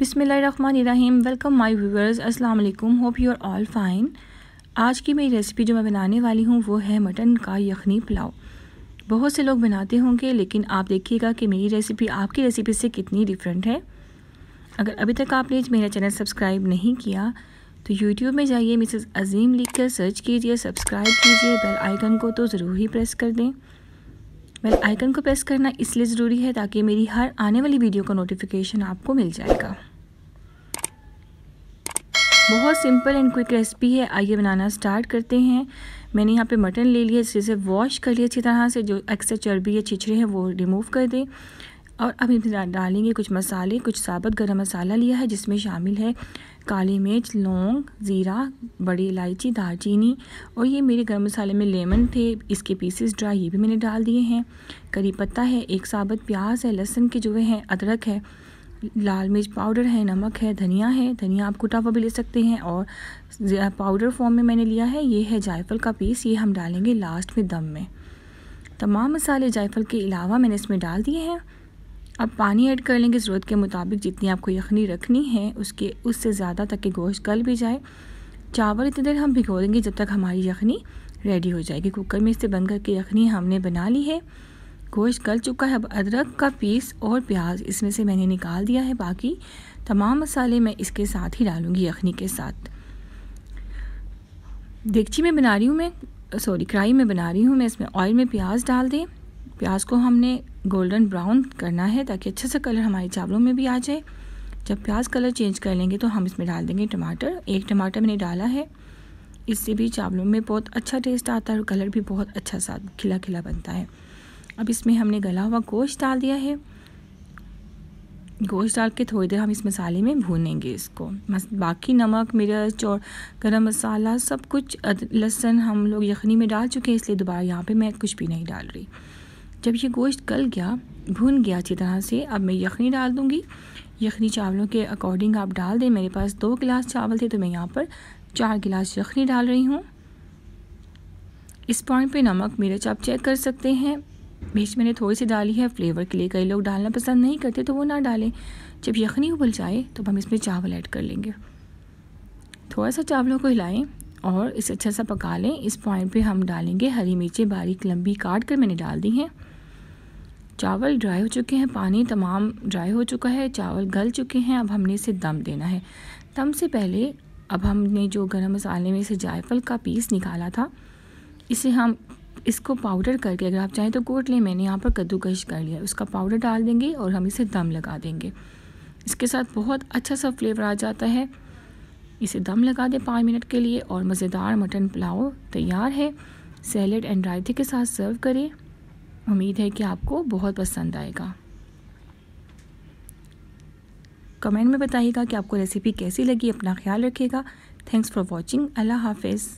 बिसमीम welcome my viewers अस्सलाम वालेकुम hope you are all fine आज की मेरी रेसिपी जो मैं बनाने वाली हूँ वो है मटन का यखनी पुलाव बहुत से लोग बनाते होंगे लेकिन आप देखिएगा कि मेरी रेसिपी आपकी रेसिपी से कितनी डिफरेंट है अगर अभी तक आपने मेरा चैनल सब्सक्राइब नहीं किया तो यूट्यूब में जाइए मिसेस अजीम लिख कर सर्च कीजिए सब्सक्राइब कीजिए बेल आइकन को तो ज़रूर ही प्रेस कर दें बेल आइकन को प्रेस करना इसलिए ज़रूरी है ताकि मेरी हर आने वाली वीडियो का नोटिफिकेशन आपको मिल जाएगा बहुत सिंपल एंड क्विक रेसिपी है आइए बनाना स्टार्ट करते हैं मैंने यहाँ पे मटन ले लिया इसे से वॉश कर लिया अच्छी तरह से जो एक्स्ट्रा चर्बी या छिछड़े हैं वो रिमूव कर दें और अब इसमें डालेंगे कुछ मसाले कुछ साबुत गरम मसाला लिया है जिसमें शामिल है काली मिर्च लौंग ज़ीरा बड़ी इलायची दालचीनी और ये मेरे गरम मसाले में लेमन थे इसके पीसेस ड्राई ये भी मैंने डाल दिए हैं करी पत्ता है एक साबुत प्याज है लहसुन के जो हैं अदरक है लाल मिर्च पाउडर है नमक है धनिया है धनिया आप कुटा हुआ भी ले सकते हैं और पाउडर फॉर्म में मैंने लिया है ये है जायफल का पीस ये हम डालेंगे लास्ट में दम में तमाम मसाले जायफल के अलावा मैंने इसमें डाल दिए हैं अब पानी ऐड कर लेंगे ज़रूरत के मुताबिक जितनी आपको यखनी रखनी है उसके उससे ज़्यादा तक के गोश्त गल भी जाए चावल इतनी देर हम भिगो देंगे जब तक हमारी यखनी रेडी हो जाएगी कुकर में इसे बंद करके यखनी हमने बना ली है गोश्त गल चुका है अब अदरक का पीस और प्याज इसमें से मैंने निकाल दिया है बाकी तमाम मसाले मैं इसके साथ ही डालूँगी यखनी के साथ देगची में बना रही हूँ मैं सॉरी कढ़ाई में बना रही हूँ मैं इसमें ऑयल में प्याज डाल दें प्याज को हमने गोल्डन ब्राउन करना है ताकि अच्छा सा कलर हमारे चावलों में भी आ जाए जब प्याज कलर चेंज कर लेंगे तो हम इसमें डाल देंगे टमाटर एक टमाटर मैंने डाला है इससे भी चावलों में बहुत अच्छा टेस्ट आता है और कलर भी बहुत अच्छा सा खिला खिला बनता है अब इसमें हमने गला हुआ गोश्त डाल दिया है गोश्त डाल के थोड़ी देर हम इस मसाले में भूनेंगे इसको बाकी नमक मिर्च और गरम मसाला सब कुछ लहसन हम लोग यखनी में डाल चुके हैं इसलिए दोबारा यहाँ पे मैं कुछ भी नहीं डाल रही जब ये गोश्त गल गया भून गया अच्छी तरह से अब मैं यखनी डाल दूँगी यखनी चावलों के अकॉर्डिंग आप डाल दें मेरे पास दो गिलास चावल थे तो मैं यहाँ पर चार गिलास यखनी डाल रही हूँ इस पॉइंट पे नमक मिर्च आप चेक कर सकते हैं मिर्च मैंने थोड़ी सी डाली है फ्लेवर के लिए कई लोग डालना पसंद नहीं करते तो वो ना डालें जब यखनी उबल जाए तो हम इसमें चावल ऐड कर लेंगे थोड़ा सा चावलों को हिलाएं और इसे अच्छा सा पका लें इस पॉइंट पे हम डालेंगे हरी मिर्चें बारीक लंबी काट कर मैंने डाल दी हैं चावल ड्राई हो चुके हैं पानी तमाम ड्राई हो चुका है चावल गल चुके हैं अब हमने इसे दम देना है दम से पहले अब हमने जो गर्म मसाले में से जायफल का पीस निकाला था इसे हम इसको पाउडर करके अगर आप चाहें तो कोट लें मैंने यहाँ पर कद्दूकश कर लिया उसका पाउडर डाल देंगे और हम इसे दम लगा देंगे इसके साथ बहुत अच्छा सा फ्लेवर आ जाता है इसे दम लगा दें पाँच मिनट के लिए और मज़ेदार मटन पुलाव तैयार है सैलड एंड रायते के साथ सर्व करें उम्मीद है कि आपको बहुत पसंद आएगा कमेंट में बताइएगा कि आपको रेसिपी कैसी लगी अपना ख्याल रखिएगा थैंक्स फॉर वॉचिंग अल्लाह हाफिज़